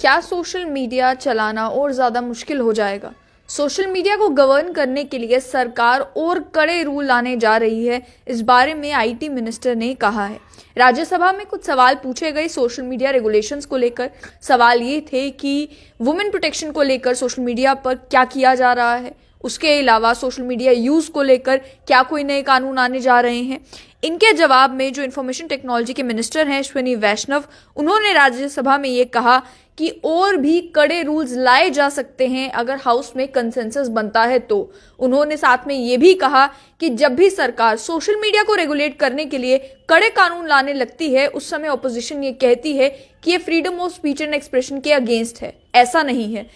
क्या social media चलाना और ज़्यादा मुश्किल हो जाएगा सोशल मीडिया को गवर्न करने के लिए सरकार और कड़े रूल लाने जा रही है इस बारे में आईटी मिनिस्टर ने कहा है राज्यसभा में कुछ सवाल पूछे गए सोशल मीडिया रेगुलेशंस को लेकर सवाल ये थे कि वुमेन प्रोटेक्शन को लेकर सोशल मीडिया पर क्या किया जा रहा है उसके अलावा सोशल मीडिया यूज़ को लेकर क्या कोई नए कानून आने जा रहे हैं इनके जवाब में जो इन्फॉर्मेशन टेक्नोलॉजी के मिनिस्टर हैं अश्विनी वैष्णव उन्होंने राज्यसभा में ये कहा कि और भी कड़े रूल्स लाए जा सकते हैं अगर हाउस में कंसेंसस बनता है तो उन्होंने साथ में ये भी कहा कि जब भी सरकार सोशल मीडिया को रेगुलेट करने के लिए कड़े कानून लाने लगती है उस समय ओपोजिशन ये कहती है कि ये freedom of speech and expression के अगेंस्ट है ऐसा नहीं है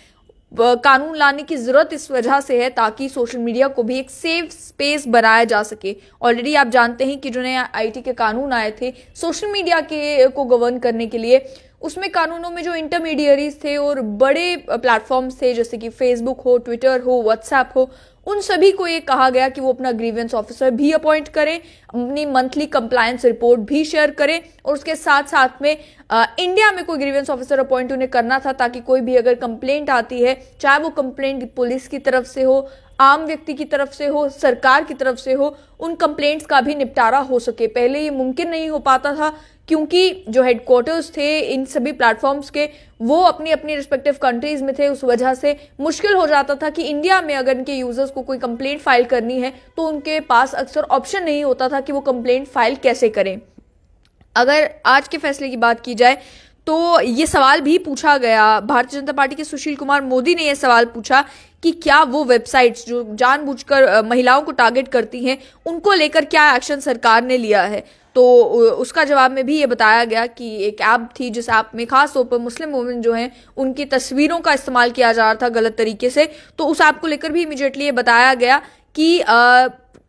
कानून लाने की ज़रूरत इस वजह से है ताकि सोशल मीडिया को भी एक सेफ स्पेस बनाया जा सके ऑलरेडी आप जानते हैं कि जो नए आईटी के कानून आए थे सोशल मीडिया के को गवर्न करने के लिए उसमें कानूनों में जो इंटरमीडियरीज थे और बड़े प्लेटफॉर्म्स थे जैसे कि फेसबुक हो ट्विटर हो व्हाट्सएप हो उन सभी को ये कहा गया कि वो अपना ग्रीवेंस ऑफिसर भी अपॉइंट करें अपनी मंथली कंप्लायंस रिपोर्ट भी शेयर करें और उसके साथ साथ में आ, इंडिया में कोई ग्रीवेंस ऑफिसर अपॉइंट उन्हें करना था ताकि कोई भी अगर कंप्लेंट आती है चाहे वो कंप्लेंट पुलिस की तरफ से हो आम व्यक्ति की तरफ से हो सरकार की तरफ से हो उन कंप्लेंट्स का भी निपटारा हो सके पहले ये मुमकिन नहीं हो पाता था क्योंकि जो हेडक्वार्टर्स थे इन सभी प्लेटफॉर्म्स के वो अपनी अपनी रिस्पेक्टिव कंट्रीज में थे उस वजह से मुश्किल हो जाता था कि इंडिया में अगर इनके यूजर्स को कोई कंप्लेंट फाइल करनी है तो उनके पास अक्सर ऑप्शन नहीं होता था कि वो कंप्लेंट फाइल कैसे करें अगर आज के फैसले की बात की जाए तो ये सवाल भी पूछा गया भारतीय जनता पार्टी के सुशील कुमार मोदी ने यह सवाल पूछा कि क्या वो वेबसाइट्स जो जानबूझकर महिलाओं को टारगेट करती हैं उनको लेकर क्या एक्शन सरकार ने लिया है तो उसका जवाब में भी ये बताया गया कि एक ऐप थी जिस ऐप में खास तौर पर मुस्लिम वुमेन जो हैं उनकी तस्वीरों का इस्तेमाल किया जा रहा था गलत तरीके से तो उस ऐप को लेकर भी इमिजिएटली ये बताया गया कि आ,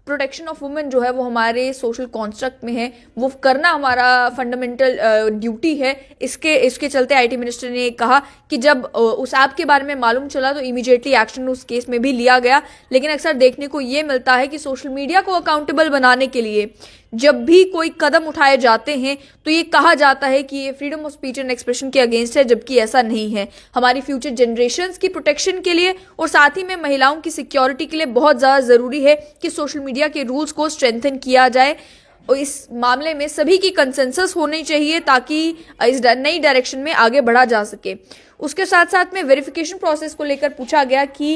प्रोटेक्शन ऑफ वुमेन जो है वो हमारे सोशल कॉन्स्ट्रक्ट में है वो करना हमारा फंडामेंटल ड्यूटी है इसके इसके चलते आईटी मिनिस्टर ने कहा कि जब उस ऐप के बारे में मालूम चला तो इमीडिएटली एक्शन उस केस में भी लिया गया लेकिन अक्सर देखने को ये मिलता है कि सोशल मीडिया को अकाउंटेबल बनाने के लिए जब भी कोई कदम उठाए जाते हैं तो ये कहा जाता है कि ये freedom of speech and expression के अगेंस्ट है जबकि ऐसा नहीं है हमारी फ्यूचर जनरेशन की प्रोटेक्शन के लिए और साथ ही में महिलाओं की सिक्योरिटी के लिए बहुत ज़्यादा ज़रूरी है कि सोशल मीडिया के रूल्स को स्ट्रेंथन किया जाए और इस मामले में सभी की कंसेंसस होनी चाहिए ताकि इस नई डायरेक्शन में आगे बढ़ा जा सके उसके साथ साथ में वेरिफिकेशन प्रोसेस को लेकर पूछा गया कि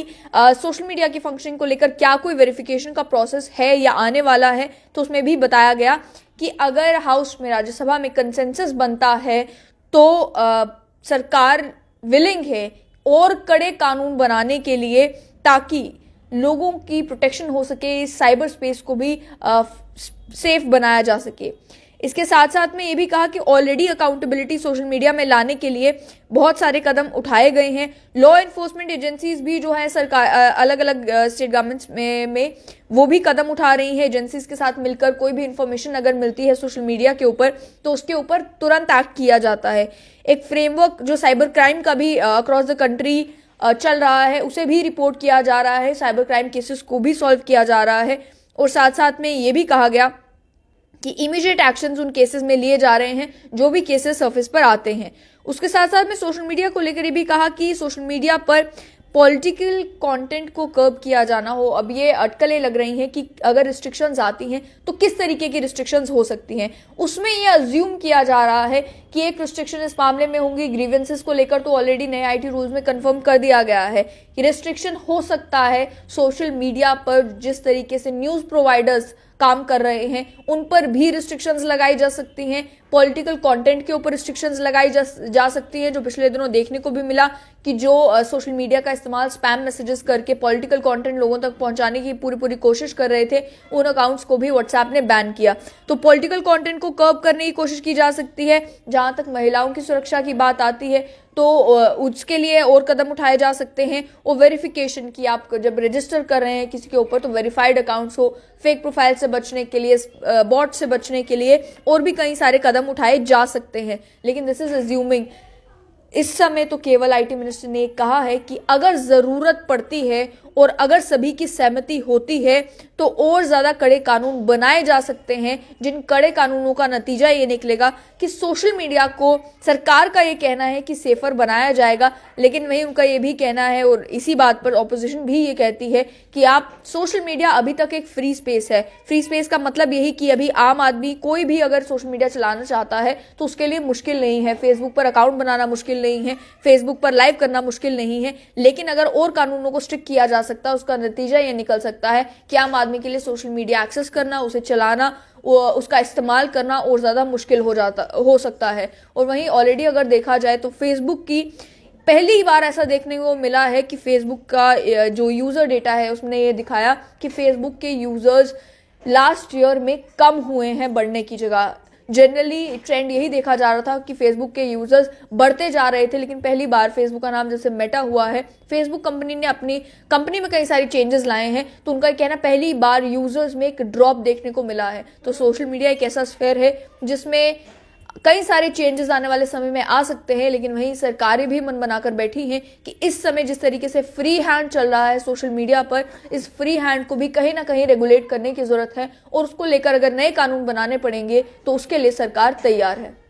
सोशल मीडिया की फंक्शनिंग को लेकर क्या कोई वेरिफिकेशन का प्रोसेस है या आने वाला है तो उसमें भी बताया गया कि अगर हाउस में राज्यसभा में कंसेंसस बनता है तो आ, सरकार विलिंग है और कड़े कानून बनाने के लिए ताकि लोगों की प्रोटेक्शन हो सके साइबर स्पेस को भी आ, सेफ बनाया जा सके इसके साथ साथ में ये भी कहा कि ऑलरेडी अकाउंटेबिलिटी सोशल मीडिया में लाने के लिए बहुत सारे कदम उठाए गए हैं लॉ इन्फोर्समेंट एजेंसीज भी जो है सरकार अलग अलग स्टेट गवर्नमेंट्स में, में वो भी कदम उठा रही हैं एजेंसीज के साथ मिलकर कोई भी इन्फॉर्मेशन अगर मिलती है सोशल मीडिया के ऊपर तो उसके ऊपर तुरंत एक्ट किया जाता है एक फ्रेमवर्क जो साइबर क्राइम का भी अक्रॉस द कंट्री चल रहा है उसे भी रिपोर्ट किया जा रहा है साइबर क्राइम केसेस को भी सॉल्व किया जा रहा है और साथ साथ में ये भी कहा गया कि इमीडिएट एक्शन उन केसेस में लिए जा रहे हैं जो भी केसेस सर्फिस पर आते हैं उसके साथ साथ में सोशल मीडिया को लेकर ये भी कहा कि सोशल मीडिया पर पॉलिटिकल कंटेंट को कर्ब किया जाना हो अब ये अटकलें लग रही हैं कि अगर रिस्ट्रिक्शंस आती हैं तो किस तरीके की रिस्ट्रिक्शंस हो सकती हैं उसमें ये अज्यूम किया जा रहा है कि एक रिस्ट्रिक्शन इस मामले में होंगी ग्रीवेंसेस को लेकर तो ऑलरेडी नए आईटी रूल्स में कंफर्म कर दिया गया है कि रिस्ट्रिक्शन हो सकता है सोशल मीडिया पर जिस तरीके से न्यूज़ प्रोवाइडर्स काम कर रहे हैं उन पर भी रिस्ट्रिक्शंस लगाई जा सकती हैं पॉलिटिकल कंटेंट के ऊपर रिस्ट्रिक्शंस लगाई जा, जा सकती है जो पिछले दिनों देखने को भी मिला कि जो सोशल मीडिया का इस्तेमाल स्पैम मैसेजेस करके पॉलिटिकल कंटेंट लोगों तक पहुंचाने की पूरी पूरी कोशिश कर रहे थे उन अकाउंट्स को भी व्हाट्सएप ने बैन किया तो पॉलिटिकल कंटेंट को कर्ब करने की कोशिश की जा सकती है जहां तक महिलाओं की सुरक्षा की बात आती है तो उसके लिए और कदम उठाए जा सकते हैं और वेरिफिकेशन की आप जब रजिस्टर कर रहे हैं किसी के ऊपर तो वेरीफाइड अकाउंट्स हो फेक प्रोफाइल से बचने के लिए बॉट से बचने के लिए और भी कई सारे कदम कदम उठाए जा सकते हैं लेकिन दिस इज अज्यूमिंग इस समय तो केवल आईटी मिनिस्टर ने कहा है कि अगर ज़रूरत पड़ती है और अगर सभी की सहमति होती है तो और ज़्यादा कड़े कानून बनाए जा सकते हैं जिन कड़े कानूनों का नतीजा ये निकलेगा कि सोशल मीडिया को सरकार का ये कहना है कि सेफर बनाया जाएगा लेकिन वहीं उनका ये भी कहना है और इसी बात पर ऑपोजिशन भी ये कहती है कि आप सोशल मीडिया अभी तक एक फ्री स्पेस है फ्री स्पेस का मतलब यही कि अभी आम आदमी कोई भी अगर सोशल मीडिया चलाना चाहता है तो उसके लिए मुश्किल नहीं है फेसबुक पर अकाउंट बनाना मुश्किल नहीं है फेसबुक पर लाइव करना मुश्किल नहीं है लेकिन अगर और कानूनों को स्ट्रिक किया जा सकता है उसका नतीजा ये निकल सकता है कि आम आदमी के लिए सोशल मीडिया एक्सेस करना उसे चलाना उसका इस्तेमाल करना और ज़्यादा मुश्किल हो जाता हो सकता है और वहीं ऑलरेडी अगर देखा जाए तो फेसबुक की पहली बार ऐसा देखने को मिला है कि फेसबुक का जो यूज़र डेटा है उसमें ये दिखाया कि फेसबुक के यूज़र्स लास्ट ईयर में कम हुए हैं बढ़ने की जगह जनरली ट्रेंड यही देखा जा रहा था कि फेसबुक के यूजर्स बढ़ते जा रहे थे लेकिन पहली बार फेसबुक का नाम जैसे मेटा हुआ है फेसबुक कंपनी ने अपनी कंपनी में कई सारे चेंजेस लाए हैं तो उनका कहना पहली बार यूजर्स में एक ड्रॉप देखने को मिला है तो सोशल मीडिया एक ऐसा स्फेयर है जिसमें कई सारे चेंजेस आने वाले समय में आ सकते हैं लेकिन वहीं सरकारें भी मन बनाकर बैठी हैं कि इस समय जिस तरीके से फ्री हैंड चल रहा है सोशल मीडिया पर इस फ्री हैंड को भी कहीं ना कहीं रेगुलेट करने की जरूरत है और उसको लेकर अगर नए कानून बनाने पड़ेंगे तो उसके लिए सरकार तैयार है